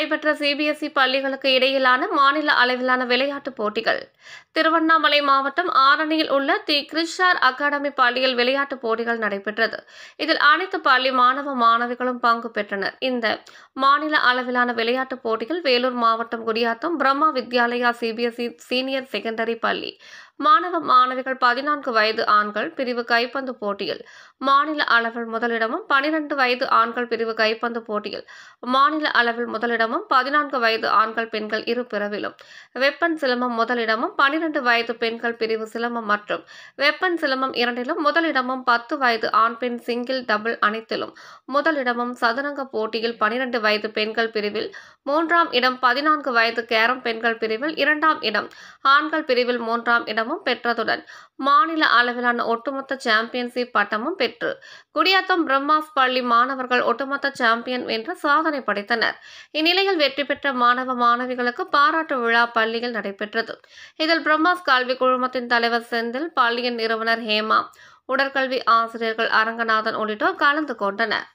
நடைபெற்ற சிபிஎஸ்இ பள்ளிகளுக்கு இடையிலான மாநில அளவிலான விளையாட்டுப் போட்டிகள் திருவண்ணாமலை மாவட்டம் ஆரணியில் உள்ள தி கிரிஷார் அகாடமி பள்ளியில் விளையாட்டுப் போட்டிகள் நடைபெற்றது இதில் அனைத்து பள்ளி மாணவ மாணவிகளும் பங்கு பெற்றனர் இந்த மாநில அளவிலான விளையாட்டுப் போட்டிகள் வேலூர் மாவட்டம் Gudiyatham Brahma Vidyalaya CBSE senior secondary பள்ளி மாணவ மாணவிகள் பதினான்கு வயது ஆண்கள் பிரிவு கைப்பந்து போட்டியில் மாநில அளவில் முதலிடமும் பனிரெண்டு வயது ஆண்கள் பிரிவு கைப்பந்து போட்டியில் மாநில அளவில் முதலிடமும் பதினான்கு வயது ஆண்கள் பெண்கள் இரு பிரிவிலும் வெப்பன் சிலம்பம் முதலிடமும் பனிரெண்டு வயது பெண்கள் பிரிவு சிலம்பம் மற்றும் வெப்பன் சிலம்பம் இரண்டிலும் முதலிடமும் பத்து வயது ஆண் பெண் சிங்கிள் டபுள் அனைத்திலும் முதலிடமும் சதுரங்க போட்டியில் பனிரெண்டு வயது பெண்கள் பிரிவில் மூன்றாம் இடம் பதினான்கு வயது கேரம் பெண்கள் பிரிவில் இரண்டாம் இடம் ஆண்கள் பிரிவில் மூன்றாம் இடம் பட்டமும் பெற்றதுடன் மாநில அளவிலான ஒட்டுமொத்த சாம்பியன்ஷிப் பட்டமும் பெற்று குடியாத்தம் பிரம்மாஸ் பள்ளி மாணவர்கள் ஒட்டுமொத்த சாம்பியன் என்று சாதனை படைத்தனர் இந்நிலையில் வெற்றி பெற்ற மாணவ மாணவிகளுக்கு பாராட்டு விழா பள்ளியில் நடைபெற்றது இதில் பிரம்மாஸ் கல்வி குழுமத்தின் தலைவர் செந்தில் பள்ளியின் நிறுவனர் ஹேமா உடற்கல்வி ஆசிரியர்கள் அரங்கநாதன் உள்ளிட்டோர் கலந்து கொண்டனர்